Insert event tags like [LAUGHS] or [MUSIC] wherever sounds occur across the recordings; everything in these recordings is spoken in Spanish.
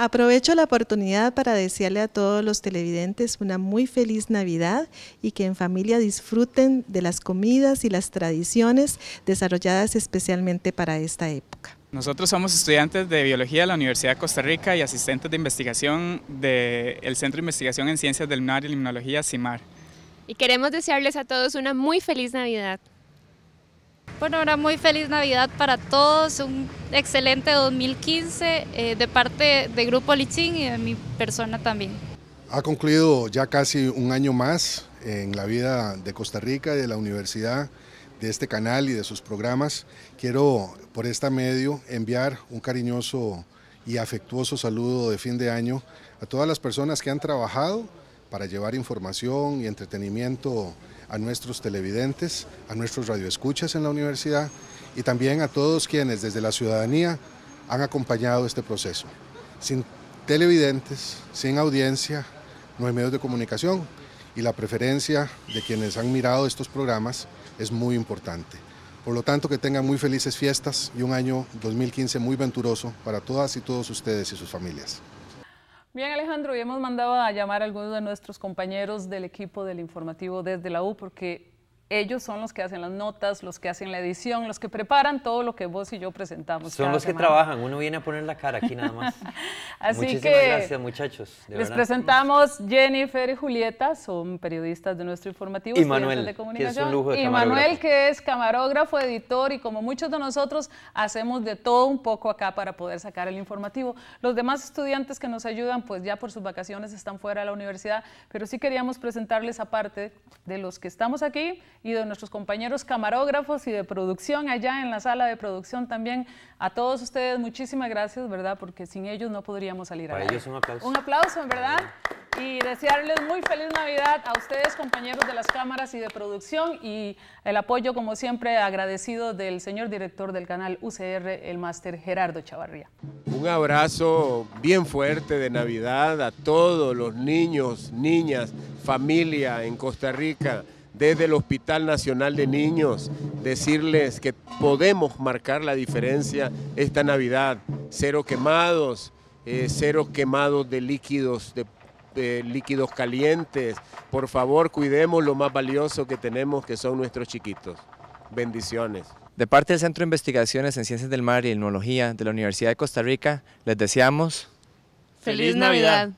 Aprovecho la oportunidad para desearle a todos los televidentes una muy feliz Navidad y que en familia disfruten de las comidas y las tradiciones desarrolladas especialmente para esta época. Nosotros somos estudiantes de Biología de la Universidad de Costa Rica y asistentes de investigación del Centro de Investigación en Ciencias del Mar y Limnología, CIMAR. Y queremos desearles a todos una muy feliz Navidad. Bueno, ahora muy feliz Navidad para todos, un excelente 2015 eh, de parte de Grupo Lichín y de mi persona también. Ha concluido ya casi un año más en la vida de Costa Rica, de la universidad, de este canal y de sus programas. Quiero por esta medio enviar un cariñoso y afectuoso saludo de fin de año a todas las personas que han trabajado para llevar información y entretenimiento a nuestros televidentes, a nuestros radioescuchas en la universidad y también a todos quienes desde la ciudadanía han acompañado este proceso. Sin televidentes, sin audiencia, no hay medios de comunicación y la preferencia de quienes han mirado estos programas es muy importante. Por lo tanto, que tengan muy felices fiestas y un año 2015 muy venturoso para todas y todos ustedes y sus familias. Bien, Alejandro, y hemos mandado a llamar a algunos de nuestros compañeros del equipo del informativo desde la U porque ellos son los que hacen las notas, los que hacen la edición, los que preparan todo lo que vos y yo presentamos. Son los que trabajan, uno viene a poner la cara aquí nada más. [LAUGHS] Así Muchísimas que gracias muchachos. les presentamos Jennifer y Julieta, son periodistas de nuestro informativo. Y de comunicación. y Manuel, que es camarógrafo, editor y como muchos de nosotros hacemos de todo un poco acá para poder sacar el informativo. Los demás estudiantes que nos ayudan, pues ya por sus vacaciones están fuera de la universidad, pero sí queríamos presentarles aparte de los que estamos aquí y de nuestros compañeros camarógrafos y de producción allá en la sala de producción también. A todos ustedes muchísimas gracias, ¿verdad? Porque sin ellos no podríamos salir Para a ellos un aplauso. Un aplauso, ¿verdad? Y desearles muy feliz Navidad a ustedes, compañeros de las cámaras y de producción, y el apoyo, como siempre, agradecido del señor director del canal UCR, el máster Gerardo Chavarría. Un abrazo bien fuerte de Navidad a todos los niños, niñas, familia en Costa Rica desde el Hospital Nacional de Niños, decirles que podemos marcar la diferencia esta Navidad. Cero quemados, eh, cero quemados de líquidos, de líquidos calientes. Por favor, cuidemos lo más valioso que tenemos, que son nuestros chiquitos. Bendiciones. De parte del Centro de Investigaciones en Ciencias del Mar y Etnología de la Universidad de Costa Rica, les deseamos... ¡Feliz Navidad!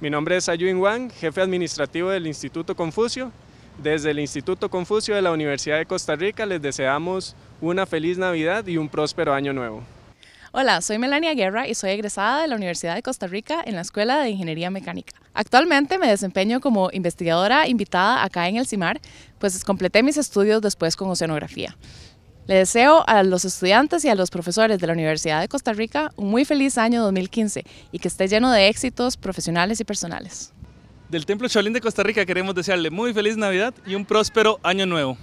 Mi nombre es Ayuin Wang, jefe administrativo del Instituto Confucio desde el Instituto Confucio de la Universidad de Costa Rica les deseamos una feliz Navidad y un próspero año nuevo. Hola, soy Melania Guerra y soy egresada de la Universidad de Costa Rica en la Escuela de Ingeniería Mecánica. Actualmente me desempeño como investigadora invitada acá en el CIMAR, pues completé mis estudios después con oceanografía. Le deseo a los estudiantes y a los profesores de la Universidad de Costa Rica un muy feliz año 2015 y que esté lleno de éxitos profesionales y personales. Del Templo Cholín de Costa Rica queremos desearle muy feliz Navidad y un próspero año nuevo.